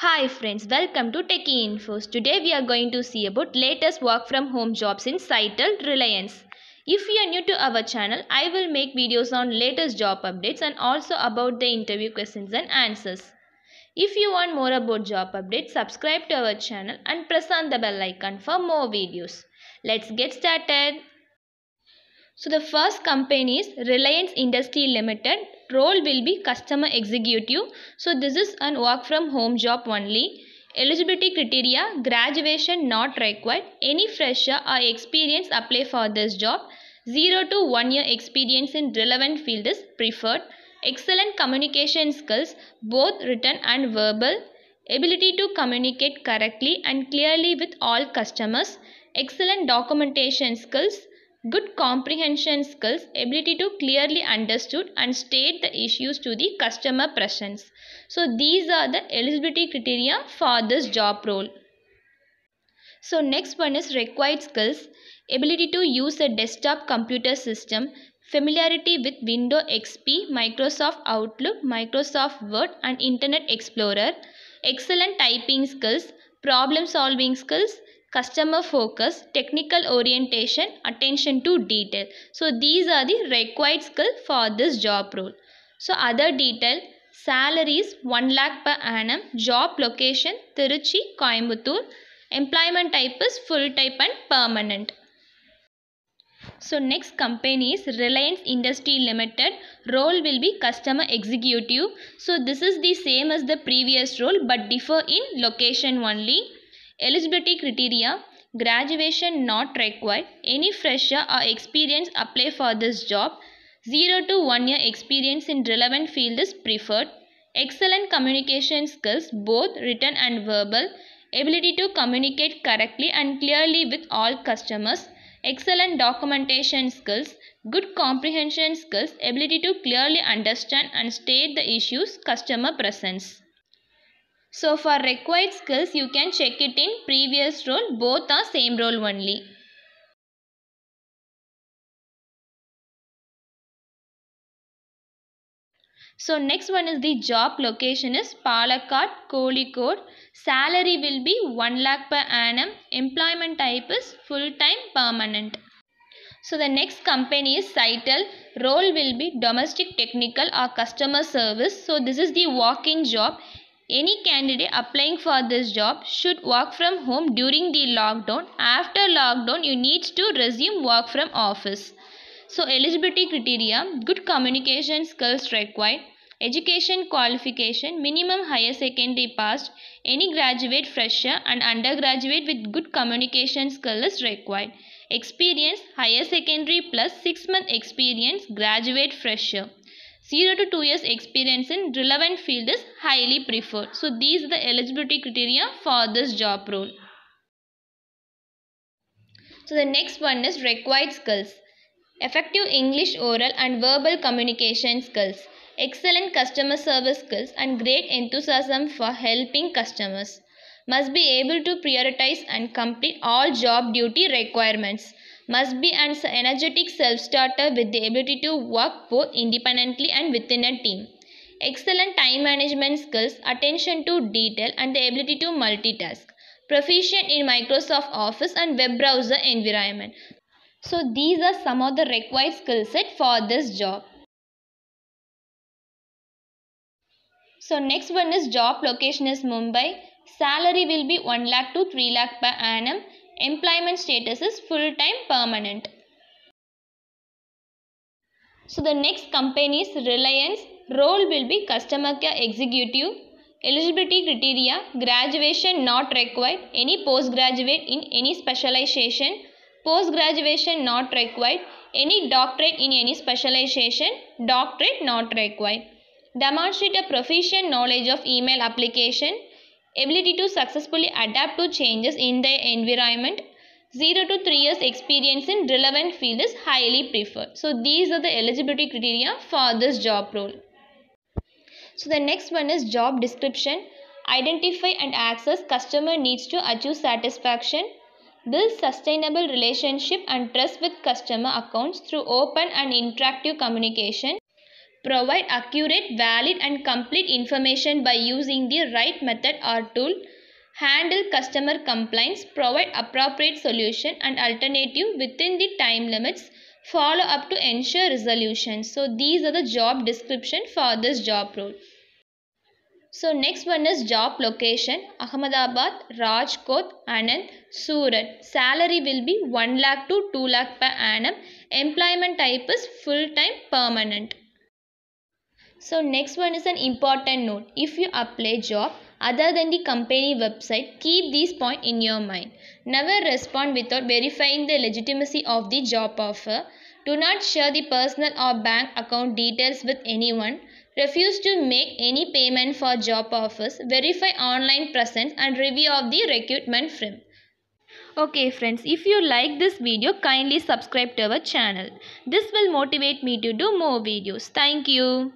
Hi friends, welcome to Techie Infos. Today we are going to see about latest work from home jobs in Cytel Reliance. If you are new to our channel, I will make videos on latest job updates and also about the interview questions and answers. If you want more about job updates, subscribe to our channel and press on the bell icon for more videos. Let's get started. So the first company is Reliance Industry Limited role will be customer executive. So this is an work from home job only. Eligibility criteria, graduation not required. Any fresher or experience apply for this job. 0 to 1 year experience in relevant field is preferred. Excellent communication skills, both written and verbal. Ability to communicate correctly and clearly with all customers. Excellent documentation skills Good comprehension skills, ability to clearly understood and state the issues to the customer presence. So these are the eligibility criteria for this job role. So next one is required skills, ability to use a desktop computer system, familiarity with Windows XP, Microsoft Outlook, Microsoft Word and Internet Explorer, excellent typing skills, problem solving skills, customer focus, technical orientation, attention to detail. So these are the required skills for this job role. So other detail salaries 1 lakh per annum, job location Tiruchi, Coimbatore, employment type is full type and permanent. So next company is Reliance Industry Limited. Role will be customer executive. So this is the same as the previous role but differ in location only. Eligibility criteria graduation not required, any fresher or experience apply for this job, 0 to 1 year experience in relevant field is preferred, excellent communication skills both written and verbal, ability to communicate correctly and clearly with all customers, excellent documentation skills, good comprehension skills, ability to clearly understand and state the issues customer presents. So for required skills, you can check it in previous role. Both are same role only. So next one is the job location is Palakkad, Kozhikode. Salary will be 1 lakh per annum. Employment type is full-time permanent. So the next company is Cytel. Role will be domestic technical or customer service. So this is the walking job. Any candidate applying for this job should work from home during the lockdown. After lockdown, you need to resume work from office. So, eligibility criteria good communication skills required, education qualification, minimum higher secondary passed, any graduate fresher and undergraduate with good communication skills is required, experience higher secondary plus 6 month experience, graduate fresher. 0 to 2 years experience in relevant field is highly preferred. So these are the eligibility criteria for this job role. So the next one is required skills. Effective English oral and verbal communication skills. Excellent customer service skills and great enthusiasm for helping customers. Must be able to prioritize and complete all job duty requirements must be an energetic self-starter with the ability to work both independently and within a team. Excellent time management skills, attention to detail and the ability to multitask. Proficient in Microsoft Office and web browser environment. So these are some of the required skill set for this job. So next one is job location is Mumbai. Salary will be 1 lakh to 3 lakh per annum employment status is full time permanent. So the next company's Reliance role will be customer care executive. Eligibility criteria graduation not required, any postgraduate in any specialization, postgraduation not required, any doctorate in any specialization, doctorate not required. Demonstrate a proficient knowledge of email application, ability to successfully adapt to changes in the environment 0 to 3 years experience in relevant field is highly preferred. So these are the eligibility criteria for this job role. So the next one is job description. Identify and access customer needs to achieve satisfaction. Build sustainable relationship and trust with customer accounts through open and interactive communication provide accurate, valid and complete information by using the right method or tool, handle customer complaints, provide appropriate solution and alternative within the time limits, follow up to ensure resolution. So these are the job description for this job role. So next one is job location Ahmedabad, Rajkot, Anand, Surat. Salary will be 1 lakh to 2 lakh per annum. Employment type is full time permanent. So next one is an important note. If you apply job other than the company website, keep these point in your mind. Never respond without verifying the legitimacy of the job offer. Do not share the personal or bank account details with anyone. Refuse to make any payment for job offers. Verify online presence and review of the recruitment firm. Okay friends, if you like this video, kindly subscribe to our channel. This will motivate me to do more videos. Thank you.